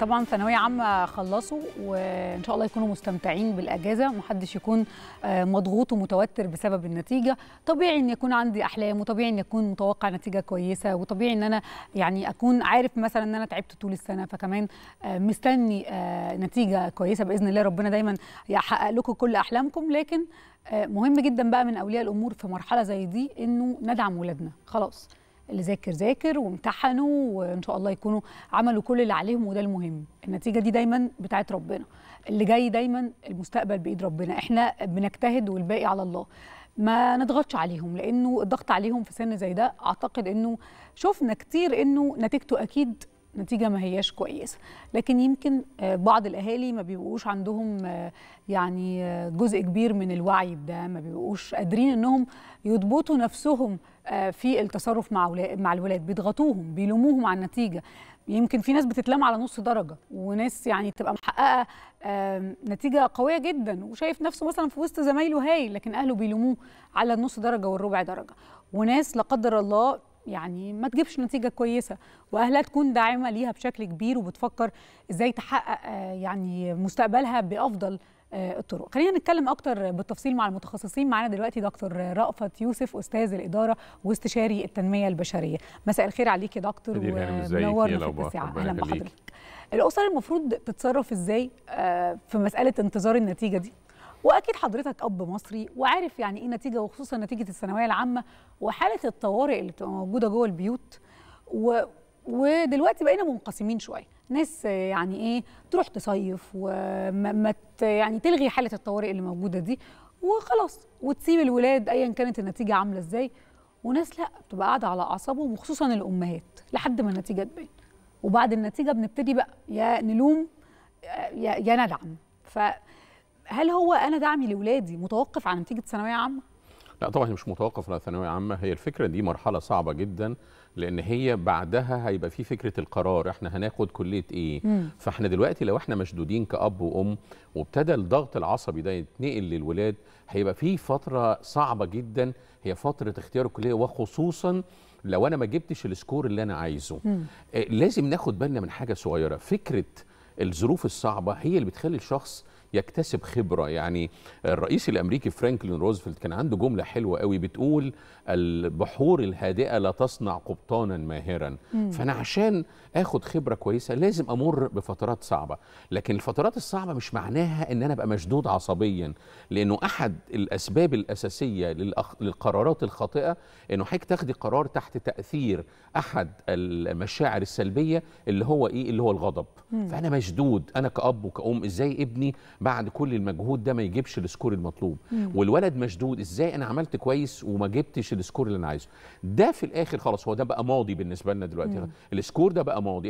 طبعا ثانويه عامه خلصوا وان شاء الله يكونوا مستمتعين بالاجازه محدش يكون آه، مضغوط ومتوتر بسبب النتيجه طبيعي ان يكون عندي احلام وطبيعي ان يكون متوقع نتيجه كويسه وطبيعي ان انا يعني اكون عارف مثلا ان انا تعبت طول السنه فكمان آه، مستني آه، نتيجه كويسه باذن الله ربنا دايما يحقق لكم كل احلامكم لكن مهم جدا بقى من اولياء الامور في مرحله زي دي انه ندعم ولادنا خلاص اللي ذاكر ذاكر وامتحنوا وان شاء الله يكونوا عملوا كل اللي عليهم وده المهم النتيجه دي دايما بتاعت ربنا اللي جاي دايما المستقبل بايد ربنا احنا بنجتهد والباقي على الله ما نضغطش عليهم لانه الضغط عليهم في سن زي ده اعتقد انه شفنا كتير انه نتيجته اكيد نتيجه ما هياش كويسه لكن يمكن آه، بعض الاهالي ما بيبقوش عندهم آه، يعني آه، جزء كبير من الوعي بده ما بيبقوش قادرين انهم يضبطوا نفسهم في التصرف مع مع الولاد بيضغطوهم بيلوموهم على النتيجه يمكن في ناس بتتلام على نص درجه وناس يعني تبقى محققه نتيجه قويه جدا وشايف نفسه مثلا في وسط زمايله هايل لكن اهله بيلوموه على النص درجه والربع درجه وناس لا قدر الله يعني ما تجيبش نتيجه كويسه واهلها تكون داعمه ليها بشكل كبير وبتفكر ازاي تحقق آه، يعني مستقبلها بافضل آه، الطرق خلينا نتكلم اكتر بالتفصيل مع المتخصصين معانا دلوقتي دكتور رأفت يوسف استاذ الاداره واستشاري التنميه البشريه مساء الخير عليك يا دكتور ومنورنا في الساعه اهلا بحضرتك الاسر المفروض تتصرف ازاي آه، في مساله انتظار النتيجه دي واكيد حضرتك اب مصري وعارف يعني ايه نتيجه وخصوصا نتيجه الثانويه العامه وحاله الطوارئ اللي بتبقى موجوده جوه البيوت و... ودلوقتي بقينا منقسمين شويه ناس يعني ايه تروح تصيف وما يعني تلغي حاله الطوارئ اللي موجوده دي وخلاص وتسيب الولاد ايا كانت النتيجه عامله ازاي وناس لا بتبقى قاعده على اعصابهم وخصوصا الامهات لحد ما النتيجه تبان وبعد النتيجه بنبتدي بقى يا نلوم يا, يا ندعم ف هل هو انا دعمي لاولادي متوقف عن نتيجه ثانويه عامه؟ لا طبعا مش متوقف على ثانويه عامه هي الفكره دي مرحله صعبه جدا لان هي بعدها هيبقى في فكره القرار احنا هناخد كليه ايه مم. فاحنا دلوقتي لو احنا مشدودين كاب وام وابتدى الضغط العصبي ده يتنقل للولاد هيبقى في فتره صعبه جدا هي فتره اختيار الكليه وخصوصا لو انا ما جبتش السكور اللي انا عايزه مم. آه، لازم ناخد بالنا من حاجه صغيره فكره الظروف الصعبه هي اللي بتخلي الشخص يكتسب خبره يعني الرئيس الامريكي فرانكلين روزفلت كان عنده جمله حلوه قوي بتقول البحور الهادئه لا تصنع قبطانا ماهرا مم. فانا عشان اخد خبره كويسه لازم امر بفترات صعبه لكن الفترات الصعبه مش معناها ان انا ابقى مشدود عصبيا لانه احد الاسباب الاساسيه للقرارات الخاطئه انه حضرتك تاخدي قرار تحت تاثير احد المشاعر السلبيه اللي هو ايه اللي هو الغضب مم. فانا مشدود انا كاب وكأم ازاي ابني بعد كل المجهود ده ما يجيبش السكور المطلوب مم. والولد مشدود ازاي انا عملت كويس وما جبتش السكور اللي انا عايزه ده في الاخر خلاص هو ده بقى ماضي بالنسبه لنا دلوقتي مم. السكور ده بقى ماضي